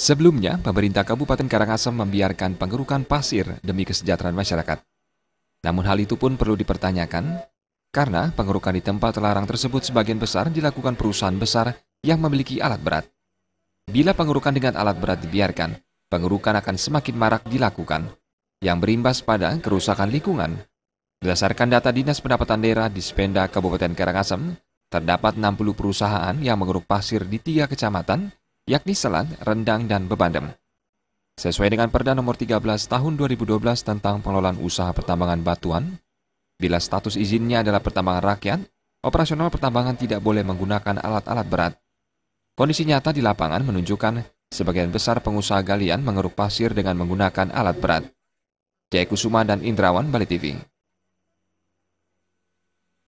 Sebelumnya, pemerintah Kabupaten Karangasem membiarkan pengerukan pasir demi kesejahteraan masyarakat. Namun hal itu pun perlu dipertanyakan, karena pengerukan di tempat terlarang tersebut sebagian besar dilakukan perusahaan besar yang memiliki alat berat. Bila pengerukan dengan alat berat dibiarkan, pengerukan akan semakin marak dilakukan, yang berimbas pada kerusakan lingkungan. Berdasarkan data Dinas Pendapatan Daerah di Spenda Kabupaten Karangasem, terdapat 60 perusahaan yang mengeruk pasir di tiga kecamatan, yakni selat, rendang, dan bebandem. Sesuai dengan Perda Nomor 13 Tahun 2012 tentang pengelolaan usaha pertambangan batuan, bila status izinnya adalah pertambangan rakyat, operasional pertambangan tidak boleh menggunakan alat-alat berat. Kondisi nyata di lapangan menunjukkan sebagian besar pengusaha galian mengeruk pasir dengan menggunakan alat berat. Jaya Kusuma dan Indrawan, Bali TV.